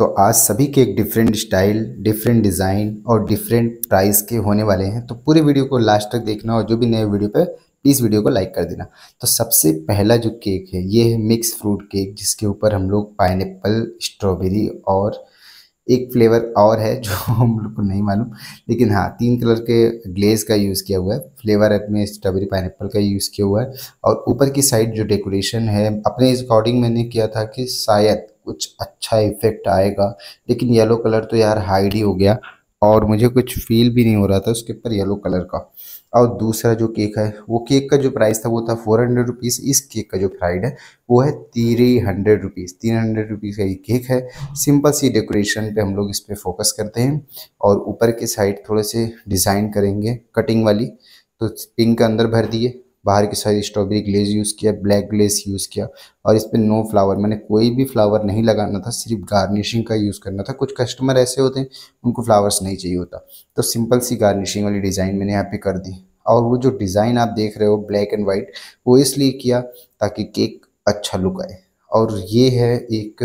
तो आज सभी के एक डिफरेंट स्टाइल डिफरेंट डिज़ाइन और डिफरेंट प्राइस के होने वाले हैं तो पूरे वीडियो को लास्ट तक देखना और जो भी नए वीडियो पर प्लीज़ वीडियो को लाइक कर देना तो सबसे पहला जो केक है ये है मिक्स फ्रूट केक जिसके ऊपर हम लोग पाइनएप्पल स्ट्रॉबेरी और एक फ्लेवर और है जो हम लोग को नहीं मालूम लेकिन हाँ तीन कलर के ग्लेज का यूज़ किया हुआ है फ्लेवर अपने स्ट्रॉबेरी पाइन का यूज़ किया हुआ है और ऊपर की साइड जो डेकोरेशन है अपने इस अकॉर्डिंग मैंने किया था कि शायद कुछ अच्छा इफेक्ट आएगा लेकिन येलो कलर तो यार हाइड ही हो गया और मुझे कुछ फील भी नहीं हो रहा था उसके ऊपर येलो कलर का और दूसरा जो केक है वो केक का जो प्राइस था वो था फोर हंड्रेड रुपीज़ इस केक का जो फ्राइड है वो है थ्री हंड्रेड रुपीज़ तीन हंड्रेड रुपीज़ का ये केक है सिंपल सी डेकोरेशन पे हम लोग इस पर फोकस करते हैं और ऊपर के साइड थोड़े से डिज़ाइन करेंगे कटिंग वाली तो पिंक के अंदर भर दिए बाहर की सारी स्ट्रॉबेरी ग्लेज यूज़ किया ब्लैक ग्लेज यूज़ किया और इस पर नो फ्लावर मैंने कोई भी फ्लावर नहीं लगाना था सिर्फ गार्निशिंग का यूज़ करना था कुछ कस्टमर ऐसे होते हैं उनको फ्लावर्स नहीं चाहिए होता तो सिंपल सी गार्निशिंग वाली डिज़ाइन मैंने यहाँ पे कर दी और वो जो डिज़ाइन आप देख रहे हो ब्लैक एंड वाइट वो इसलिए किया ताकि केक अच्छा लुक आए और ये है एक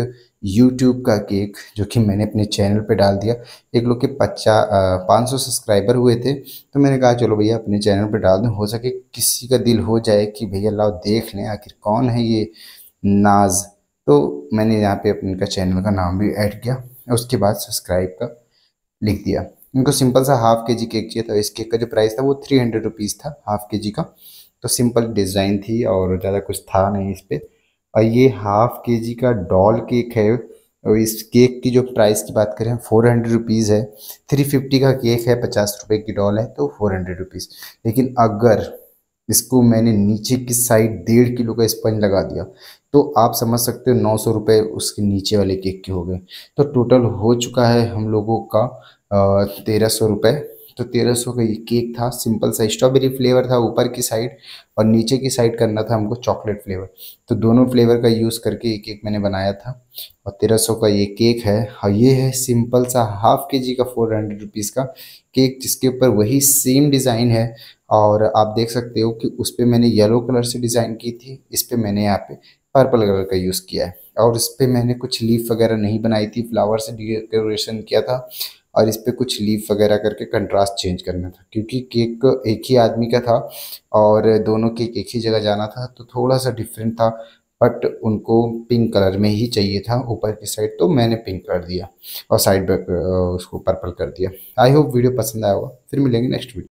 यूट्यूब का केक जो कि मैंने अपने चैनल पे डाल दिया एक लोग के पचास पाँच सौ सब्सक्राइबर हुए थे तो मैंने कहा चलो भैया अपने चैनल पे डाल दूँ हो सके किसी का दिल हो जाए कि भैया लाओ देख लें आखिर कौन है ये नाज तो मैंने यहाँ पे अपने का चैनल का नाम भी ऐड किया उसके बाद सब्सक्राइब का लिख दिया उनको सिंपल सा हाफ के जी केक चाहिए था इस केक का जो प्राइस था वो थ्री हंड्रेड रुपीज़ था हाफ के जी का तो सिंपल डिज़ाइन थी और ज़्यादा कुछ था नहीं इस पर और ये हाफ के जी का डॉल केक है और इस केक की जो प्राइस की बात करें फोर हंड्रेड रुपीज़ है थ्री फिफ्टी का केक है पचास रुपये की डॉल है तो फोर हंड्रेड रुपीज़ लेकिन अगर इसको मैंने नीचे की साइड डेढ़ किलो का स्पंज लगा दिया तो आप समझ सकते हो नौ सौ रुपये उसके नीचे वाले केक के हो गए तो टोटल हो चुका है हम लोगों का तेरह सौ रुपये तो तेरह सौ का ये केक था सिंपल सा स्ट्रॉबेरी फ्लेवर था ऊपर की साइड और नीचे की साइड करना था हमको चॉकलेट फ्लेवर तो दोनों फ्लेवर का यूज़ करके ये केक मैंने बनाया था और तेरह सौ का ये केक है और हाँ, ये है सिंपल सा हाफ के जी का फोर हंड्रेड रुपीज़ का केक जिसके ऊपर वही सेम डिज़ाइन है और आप देख सकते हो कि उस पर मैंने येलो कलर से डिज़ाइन की थी इस पर मैंने यहाँ पे पर्पल कलर का यूज़ किया है और इस पर मैंने कुछ लीफ वगैरह नहीं बनाई थी फ्लावर से डेकोरेशन किया था और इस पर कुछ लीव वगैरह करके कंट्रास्ट चेंज करना था क्योंकि केक एक ही आदमी का था और दोनों केक एक ही जगह जाना था तो थोड़ा सा डिफरेंट था बट उनको पिंक कलर में ही चाहिए था ऊपर की साइड तो मैंने पिंक कर दिया और साइड उसको पर्पल कर दिया आई होप वीडियो पसंद आया होगा फिर मिलेंगे नेक्स्ट वीडियो